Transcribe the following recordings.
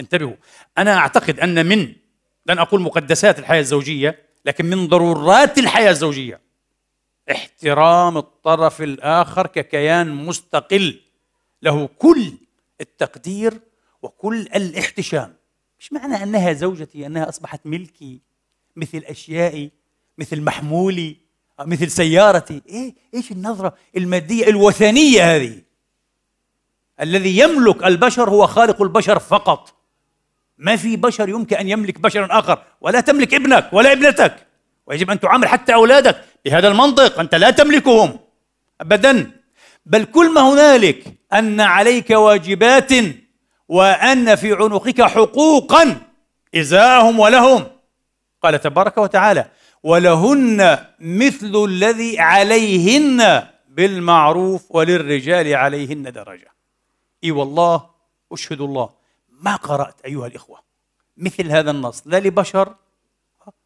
انتبهوا أنا أعتقد أن من لن أقول مقدسات الحياة الزوجية لكن من ضرورات الحياة الزوجية احترام الطرف الآخر ككيان مستقل له كل التقدير وكل الاحتشام مش معنى أنها زوجتي أنها أصبحت ملكي مثل أشيائي مثل محمولي مثل سيارتي إيه؟ إيش النظرة المادية الوثنية هذه الذي يملك البشر هو خالق البشر فقط ما في بشر يمكن أن يملك بشرا آخر ولا تملك ابنك ولا ابنتك ويجب أن تعامل حتى أولادك بهذا المنطق أنت لا تملكهم أبدا بل كل ما هنالك أن عليك واجبات وأن في عنقك حقوقا إزاءهم ولهم قال تبارك وتعالى ولهن مثل الذي عليهن بالمعروف وللرجال عليهن درجة إي والله أشهد الله ما قرأت أيها الإخوة مثل هذا النص لا لبشر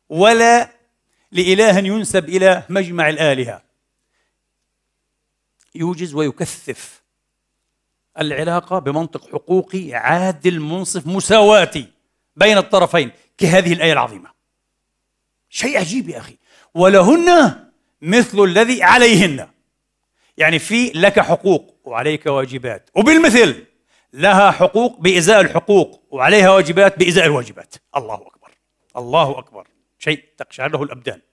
ولا لإله ينسب إلى مجمع الآلهة يوجز ويكثف العلاقة بمنطق حقوقي عادل منصف مساواتي بين الطرفين كهذه الآية العظيمة شيء عجيب يا أخي ولهن مثل الذي عليهن يعني في لك حقوق وعليك واجبات وبالمثل لها حقوق بإزاء الحقوق وعليها واجبات بإزاء الواجبات الله أكبر الله أكبر شيء تقشعر له الأبدان